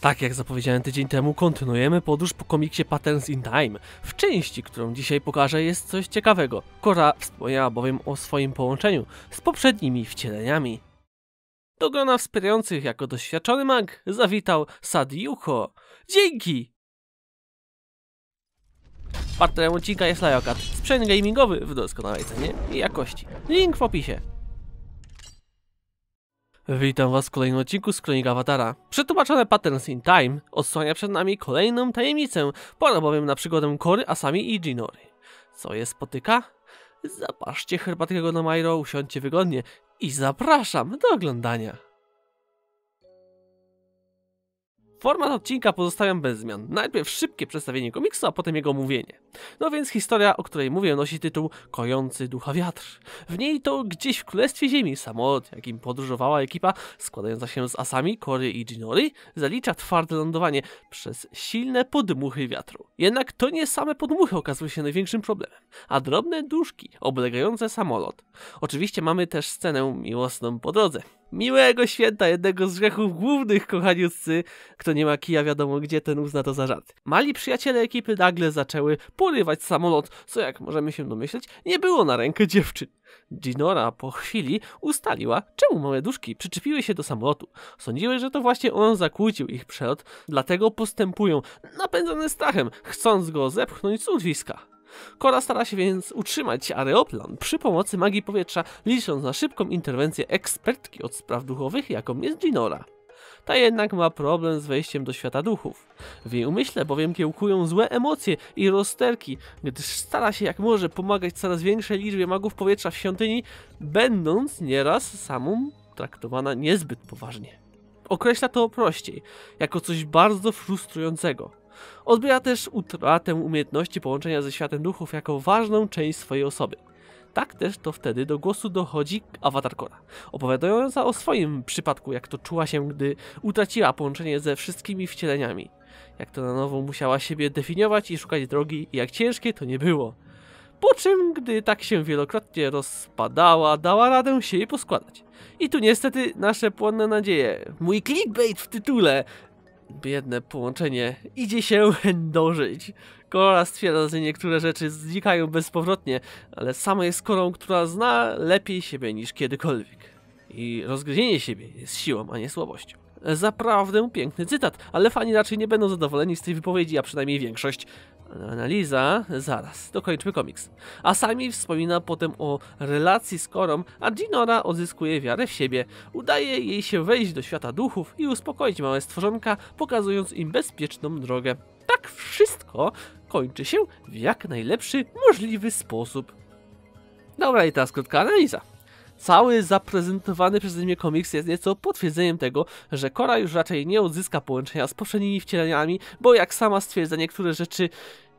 Tak jak zapowiedziałem tydzień temu, kontynuujemy podróż po komiksie Patterns in Time. W części, którą dzisiaj pokażę, jest coś ciekawego. Kora wspomniała bowiem o swoim połączeniu z poprzednimi wcieleniami. Do grona wspierających jako doświadczony mag zawitał Sadyuko. Dzięki! Partnerem odcinka jest Lajokat, sprzęt gamingowy w doskonałej cenie i jakości. Link w opisie. Witam was w kolejnym odcinku z Kronik Awatara. Przetłumaczone Patterns in Time odsłania przed nami kolejną tajemnicę, pora bowiem na przygodę Kory, Asami i Jinory. Co je spotyka? Zapaszcie herbatkę na Majro, usiądźcie wygodnie i zapraszam do oglądania. Format odcinka pozostawiam bez zmian. Najpierw szybkie przedstawienie komiksu, a potem jego mówienie. No więc historia, o której mówię, nosi tytuł Kojący ducha wiatr. W niej to gdzieś w Królestwie Ziemi samolot, jakim podróżowała ekipa składająca się z Asami, Kory i Jinori, zalicza twarde lądowanie przez silne podmuchy wiatru. Jednak to nie same podmuchy okazują się największym problemem, a drobne duszki oblegające samolot. Oczywiście mamy też scenę miłosną po drodze, Miłego święta, jednego z grzechów głównych, kochaniuscy. Kto nie ma kija, wiadomo gdzie, ten uzna to za żart. Mali przyjaciele ekipy nagle zaczęły porywać samolot, co jak możemy się domyśleć, nie było na rękę dziewczyn. Dinora po chwili ustaliła, czemu małe duszki przyczepiły się do samolotu. Sądziły, że to właśnie on zakłócił ich przelot, dlatego postępują, napędzone strachem, chcąc go zepchnąć z urwiska. Kora stara się więc utrzymać areoplan przy pomocy magii powietrza, licząc na szybką interwencję ekspertki od spraw duchowych, jaką jest Ginora. Ta jednak ma problem z wejściem do świata duchów. W jej umyśle bowiem kiełkują złe emocje i rozterki, gdyż stara się jak może pomagać coraz większej liczbie magów powietrza w świątyni, będąc nieraz samą traktowana niezbyt poważnie. Określa to prościej, jako coś bardzo frustrującego. Odbiera też utratę umiejętności połączenia ze światem duchów jako ważną część swojej osoby. Tak też to wtedy do głosu dochodzi awatar Kora, opowiadająca o swoim przypadku, jak to czuła się, gdy utraciła połączenie ze wszystkimi wcieleniami. Jak to na nowo musiała siebie definiować i szukać drogi i jak ciężkie to nie było. Po czym, gdy tak się wielokrotnie rozpadała, dała radę się jej poskładać. I tu niestety nasze płonne nadzieje. Mój clickbait w tytule biedne połączenie idzie się dążyć. Korola stwierdza, że niektóre rzeczy znikają bezpowrotnie, ale sama jest korą, która zna lepiej siebie niż kiedykolwiek. I rozgryzienie siebie jest siłą, a nie słabością. Zaprawdę piękny cytat, ale fani raczej nie będą zadowoleni z tej wypowiedzi, a przynajmniej większość. Analiza, zaraz, dokończmy komiks. Asami wspomina potem o relacji z Korą, a Jinora odzyskuje wiarę w siebie. Udaje jej się wejść do świata duchów i uspokoić małe stworzonka, pokazując im bezpieczną drogę. Tak wszystko kończy się w jak najlepszy możliwy sposób. Dobra i teraz krótka analiza. Cały zaprezentowany przeze mnie komiks jest nieco potwierdzeniem tego, że Kora już raczej nie odzyska połączenia z poprzednimi wcieleniami, bo jak sama stwierdza, niektóre rzeczy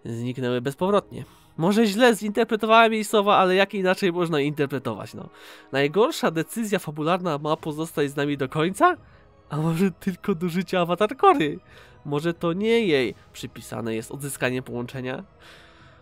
zniknęły bezpowrotnie. Może źle zinterpretowałem jej słowa, ale jak inaczej można interpretować, no. Najgorsza decyzja fabularna ma pozostać z nami do końca? A może tylko do życia awatar Kory? Może to nie jej przypisane jest odzyskanie połączenia?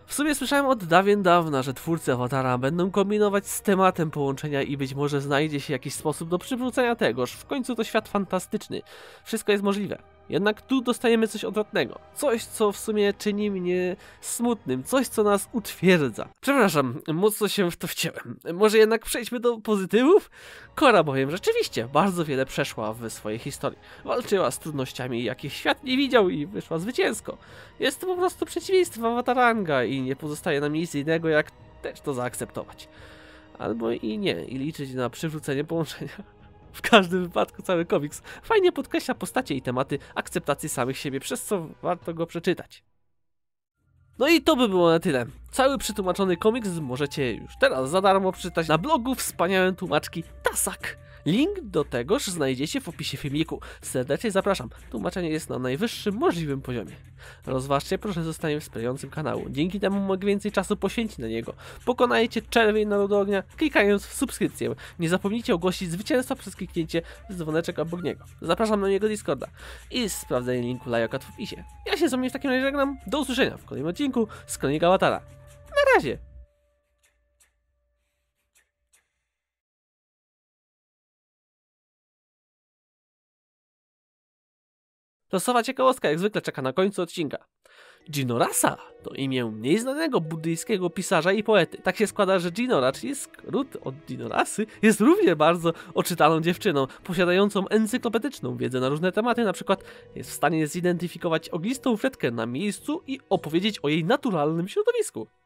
W sumie słyszałem od dawien dawna, że twórcy Awatara będą kombinować z tematem połączenia i być może znajdzie się jakiś sposób do przywrócenia tegoż. W końcu to świat fantastyczny. Wszystko jest możliwe. Jednak tu dostajemy coś odwrotnego. Coś, co w sumie czyni mnie smutnym. Coś, co nas utwierdza. Przepraszam, mocno się w to wciąłem. Może jednak przejdźmy do pozytywów? Kora bowiem rzeczywiście bardzo wiele przeszła w swojej historii. Walczyła z trudnościami, jakich świat nie widział i wyszła zwycięsko. Jest to po prostu przeciwieństwo Avataranga i nie pozostaje nam nic innego, jak też to zaakceptować. Albo i nie, i liczyć na przywrócenie połączenia. W każdym wypadku cały komiks fajnie podkreśla postacie i tematy akceptacji samych siebie, przez co warto go przeczytać. No i to by było na tyle. Cały przetłumaczony komiks możecie już teraz za darmo przeczytać na blogu wspaniałym tłumaczki Tasak. Link do tegoż znajdziecie w opisie filmiku. Serdecznie zapraszam. Tłumaczenie jest na najwyższym możliwym poziomie. Rozważcie proszę zostanie wspierającym kanału. Dzięki temu mogę więcej czasu poświęcić na niego. Pokonajcie czerwień narodu ognia klikając w subskrypcję. Nie zapomnijcie ogłosić zwycięstwa przez kliknięcie w dzwoneczek obok niego. Zapraszam na niego Discorda i sprawdzenie linku Lajokat w opisie. Ja się z wami w takim razie żegnam. Do usłyszenia w kolejnym odcinku z Kronika Watara. Na razie! Losowa ciekawostka jak zwykle czeka na końcu odcinka. Jinorasa to imię mniej znanego buddyjskiego pisarza i poety. Tak się składa, że Jinora, czyli skrót od Jinorasy, jest również bardzo oczytaną dziewczyną, posiadającą encyklopedyczną wiedzę na różne tematy, na przykład jest w stanie zidentyfikować ognistą fretkę na miejscu i opowiedzieć o jej naturalnym środowisku.